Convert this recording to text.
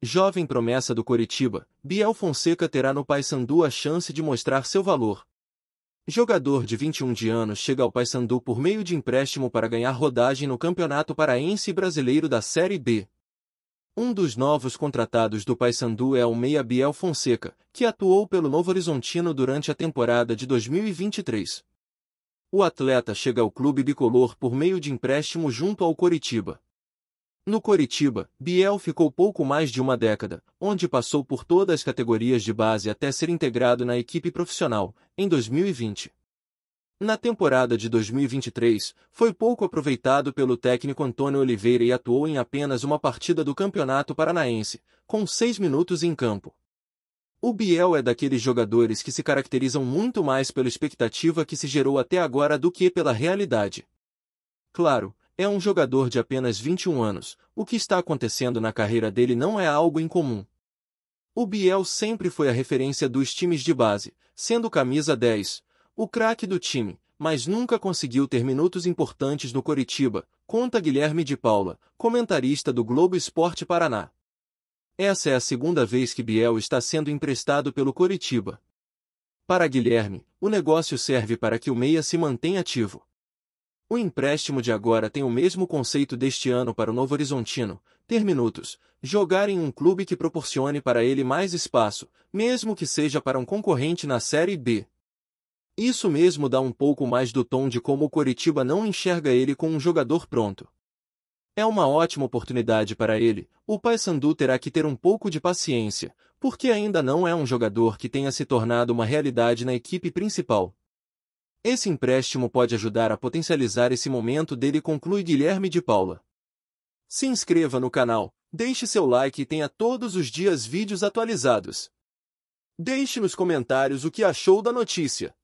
Jovem promessa do Coritiba, Biel Fonseca terá no Paysandu a chance de mostrar seu valor. Jogador de 21 de anos chega ao Paysandu por meio de empréstimo para ganhar rodagem no Campeonato Paraense Brasileiro da Série B. Um dos novos contratados do Paysandu é o meia Biel Fonseca, que atuou pelo Novo Horizontino durante a temporada de 2023. O atleta chega ao clube bicolor por meio de empréstimo junto ao Coritiba. No Coritiba, Biel ficou pouco mais de uma década, onde passou por todas as categorias de base até ser integrado na equipe profissional, em 2020. Na temporada de 2023, foi pouco aproveitado pelo técnico Antônio Oliveira e atuou em apenas uma partida do Campeonato Paranaense, com seis minutos em campo. O Biel é daqueles jogadores que se caracterizam muito mais pela expectativa que se gerou até agora do que pela realidade. Claro, é um jogador de apenas 21 anos, o que está acontecendo na carreira dele não é algo incomum. O Biel sempre foi a referência dos times de base, sendo camisa 10, o craque do time, mas nunca conseguiu ter minutos importantes no Coritiba, conta Guilherme de Paula, comentarista do Globo Esporte Paraná. Essa é a segunda vez que Biel está sendo emprestado pelo Coritiba. Para Guilherme, o negócio serve para que o meia se mantenha ativo. O empréstimo de agora tem o mesmo conceito deste ano para o Novo Horizontino, ter minutos, jogar em um clube que proporcione para ele mais espaço, mesmo que seja para um concorrente na Série B. Isso mesmo dá um pouco mais do tom de como o Coritiba não enxerga ele com um jogador pronto. É uma ótima oportunidade para ele, o Paysandu terá que ter um pouco de paciência, porque ainda não é um jogador que tenha se tornado uma realidade na equipe principal. Esse empréstimo pode ajudar a potencializar esse momento dele, conclui Guilherme de Paula. Se inscreva no canal, deixe seu like e tenha todos os dias vídeos atualizados. Deixe nos comentários o que achou da notícia.